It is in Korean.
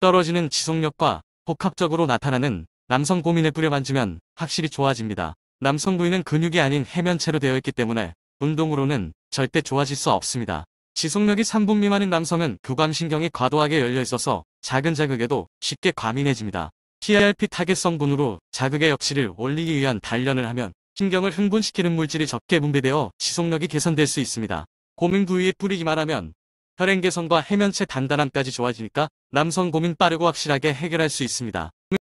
떨어지는 지속력과 복합적으로 나타나는 남성 고민에 뿌려 만지면 확실히 좋아집니다. 남성 부위는 근육이 아닌 해면체로 되어 있기 때문에 운동으로는 절대 좋아질 수 없습니다. 지속력이 3분 미만인 남성은 교감신경이 과도하게 열려 있어서 작은 자극에도 쉽게 과민해집니다. TRP 타겟성 분으로 자극의 역치를 올리기 위한 단련을 하면 신경을 흥분시키는 물질이 적게 분비되어 지속력이 개선될 수 있습니다. 고민 부위에 뿌리기만 하면 혈행 개선과 해면체 단단함까지 좋아지니까 남성 고민 빠르고 확실하게 해결할 수 있습니다.